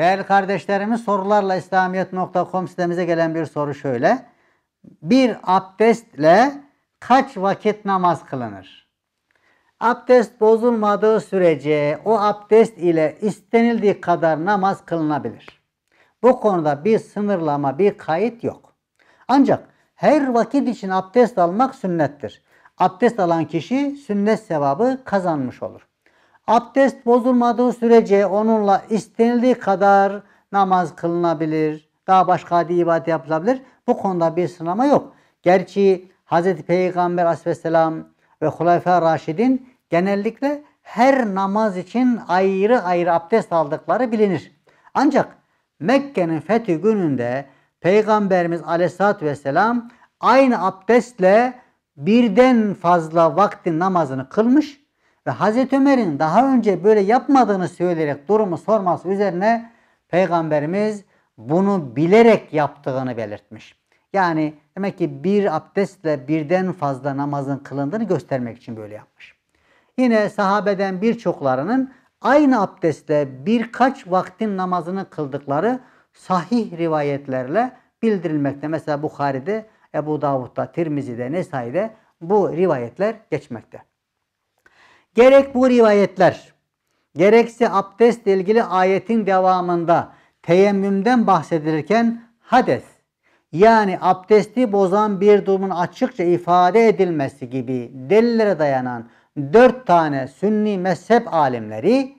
Değerli kardeşlerimiz sorularla İslamiyet.com sitemize gelen bir soru şöyle. Bir abdestle kaç vakit namaz kılınır? Abdest bozulmadığı sürece o abdest ile istenildiği kadar namaz kılınabilir. Bu konuda bir sınırlama, bir kayıt yok. Ancak her vakit için abdest almak sünnettir. Abdest alan kişi sünnet sevabı kazanmış olur. Abdest bozulmadığı sürece onunla istenildiği kadar namaz kılınabilir. Daha başka adi ibadet yapılabilir. Bu konuda bir sınama yok. Gerçi Hz. Peygamber aleyhisselam ve Huleyfe Raşid'in genellikle her namaz için ayrı ayrı abdest aldıkları bilinir. Ancak Mekke'nin fethi gününde Peygamberimiz aleyhissalatü vesselam aynı abdestle birden fazla vaktin namazını kılmış ve Hazreti Ömer'in daha önce böyle yapmadığını söyleyerek durumu sorması üzerine Peygamberimiz bunu bilerek yaptığını belirtmiş. Yani demek ki bir abdestle birden fazla namazın kılındığını göstermek için böyle yapmış. Yine sahabeden birçoklarının aynı abdestle birkaç vaktin namazını kıldıkları sahih rivayetlerle bildirilmekte. Mesela Bukhari'de, Ebu Davud'da, Tirmizi'de, Nesai'de bu rivayetler geçmekte. Gerek bu rivayetler, gerekse abdest ilgili ayetin devamında teyemmümden bahsedilirken hades yani abdesti bozan bir durumun açıkça ifade edilmesi gibi delillere dayanan dört tane sünni mezhep alimleri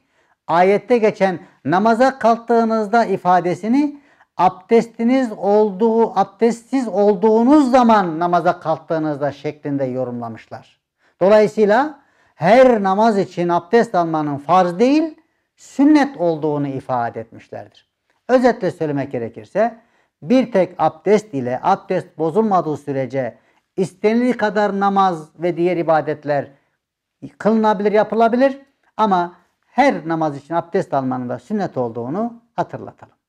ayette geçen namaza kalktığınızda ifadesini abdestiniz olduğu abdestsiz olduğunuz zaman namaza kalktığınızda şeklinde yorumlamışlar. Dolayısıyla her namaz için abdest almanın farz değil, sünnet olduğunu ifade etmişlerdir. Özetle söylemek gerekirse bir tek abdest ile abdest bozulmadığı sürece istenildiği kadar namaz ve diğer ibadetler kılınabilir, yapılabilir ama her namaz için abdest almanın da sünnet olduğunu hatırlatalım.